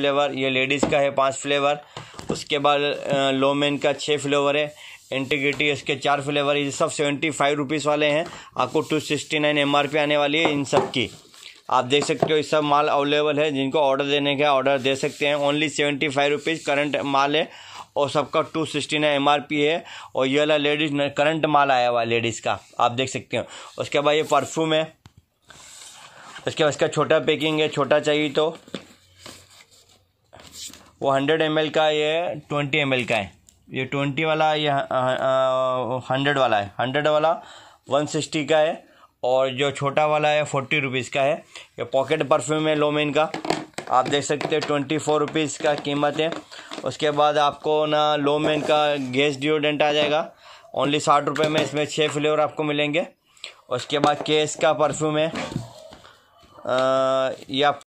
flavour ये ladies का है पाँच फ्लेवर उसके बाद लोमेन का छः फ्लेवर है इंटीग्रिटी इसके चार फ्लेवर ये सब सेवेंटी फाइव रुपीज़ वाले हैं आपको two sixty nine M R P आने वाली है इन सब की आप देख सकते हो ये सब माल अवेलेबल है जिनको ऑर्डर देने का ऑर्डर दे सकते हैं only seventy five rupees current माल है और सबका two sixty nine M R P है और ये वाला लेडीज़ करंट माल आया हुआ लेडीज़ का आप देख सकते हो उसके बाद ये परफ्यूम है उसके बाद इसका छोटा पैकिंग है छोटा चाहिए तो वो हंड्रेड एम का ये ट्वेंटी एम का है ये ट्वेंटी वाला ये हंड्रेड वाला है हंड्रेड वाला वन सिक्सटी का है और जो छोटा वाला है फोर्टी रुपीज़ का है ये पॉकेट परफ्यूम है लोमेन का आप देख सकते हैं ट्वेंटी फोर रुपीज़ का कीमत है उसके बाद आपको ना लोमेन का गैस डिओडेंट आ जाएगा ओनली साठ रुपये में इसमें छः फ्लेवर आपको मिलेंगे उसके बाद केस का परफ्यूम है आ, ये आप